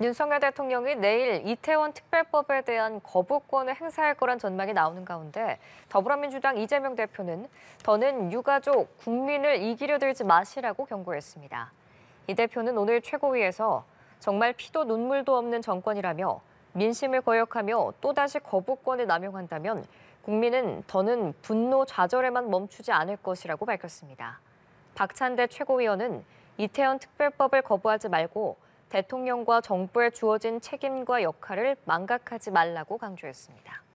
윤석열 대통령이 내일 이태원 특별법에 대한 거부권을 행사할 거란 전망이 나오는 가운데 더불어민주당 이재명 대표는 더는 유가족, 국민을 이기려 들지 마시라고 경고했습니다. 이 대표는 오늘 최고위에서 정말 피도 눈물도 없는 정권이라며 민심을 거역하며 또다시 거부권을 남용한다면 국민은 더는 분노 좌절에만 멈추지 않을 것이라고 밝혔습니다. 박찬대 최고위원은 이태원 특별법을 거부하지 말고 대통령과 정부에 주어진 책임과 역할을 망각하지 말라고 강조했습니다.